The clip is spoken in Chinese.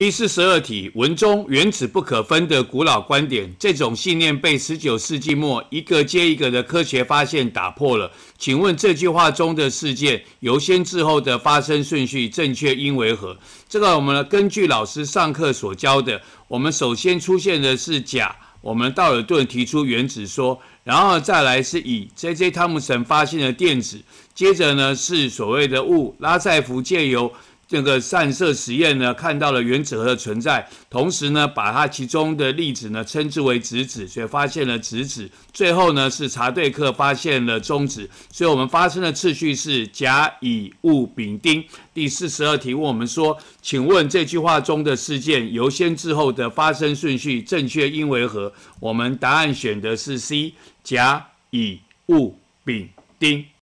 第四十二题，文中原子不可分的古老观点，这种信念被十九世纪末一个接一个的科学发现打破了。请问这句话中的事件由先至后的发生顺序正确应为何？这个我们根据老师上课所教的，我们首先出现的是甲，我们道尔顿提出原子说，然后再来是乙 J J 汤姆森发现的电子，接着呢是所谓的物，拉塞福借由这个散射实验呢，看到了原子核的存在，同时呢，把它其中的粒子呢称之为质子，所以发现了质子。最后呢，是查对克发现了中子。所以我们发生的次序是甲、乙、戊、丙、丁。第四十二题问我们说，请问这句话中的事件由先至后的发生顺序正确因为何？我们答案选的是 C，甲、乙、戊、丙、丁。